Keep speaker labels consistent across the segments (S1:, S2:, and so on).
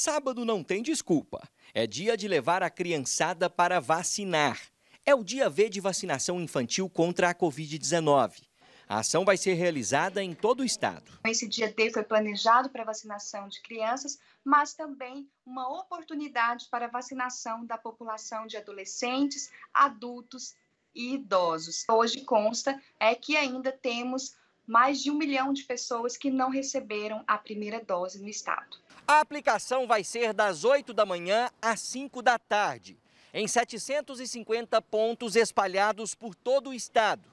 S1: Sábado não tem desculpa. É dia de levar a criançada para vacinar. É o dia V de vacinação infantil contra a Covid-19. A ação vai ser realizada em todo o estado.
S2: Esse dia D foi planejado para vacinação de crianças, mas também uma oportunidade para vacinação da população de adolescentes, adultos e idosos. Hoje consta é que ainda temos mais de um milhão de pessoas que não receberam a primeira dose no estado.
S1: A aplicação vai ser das 8 da manhã às 5 da tarde, em 750 pontos espalhados por todo o estado.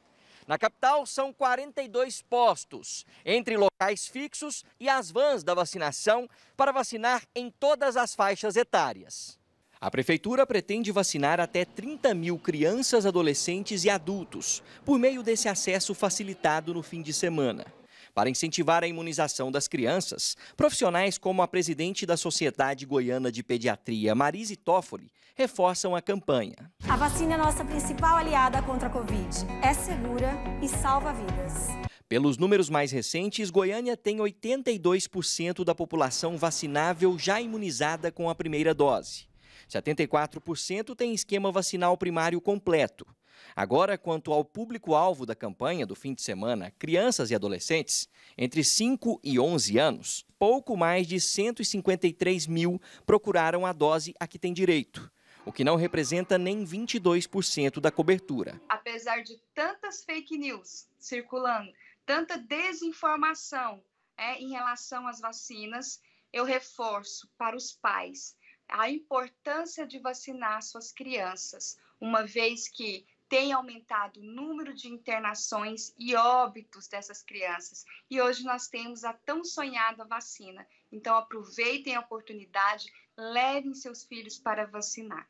S1: Na capital, são 42 postos, entre locais fixos e as vans da vacinação, para vacinar em todas as faixas etárias. A prefeitura pretende vacinar até 30 mil crianças, adolescentes e adultos, por meio desse acesso facilitado no fim de semana. Para incentivar a imunização das crianças, profissionais como a presidente da Sociedade Goiana de Pediatria, Marise Toffoli, reforçam a campanha. A vacina é nossa principal aliada contra a Covid. É segura e salva vidas. Pelos números mais recentes, Goiânia tem 82% da população vacinável já imunizada com a primeira dose. 74% tem esquema vacinal primário completo. Agora, quanto ao público-alvo da campanha do fim de semana, crianças e adolescentes entre 5 e 11 anos, pouco mais de 153 mil procuraram a dose a que tem direito, o que não representa nem 22% da cobertura.
S2: Apesar de tantas fake news circulando, tanta desinformação é, em relação às vacinas, eu reforço para os pais a importância de vacinar suas crianças, uma vez que tem aumentado o número de internações e óbitos dessas crianças. E hoje nós temos a tão sonhada vacina. Então aproveitem a oportunidade, levem seus filhos para vacinar.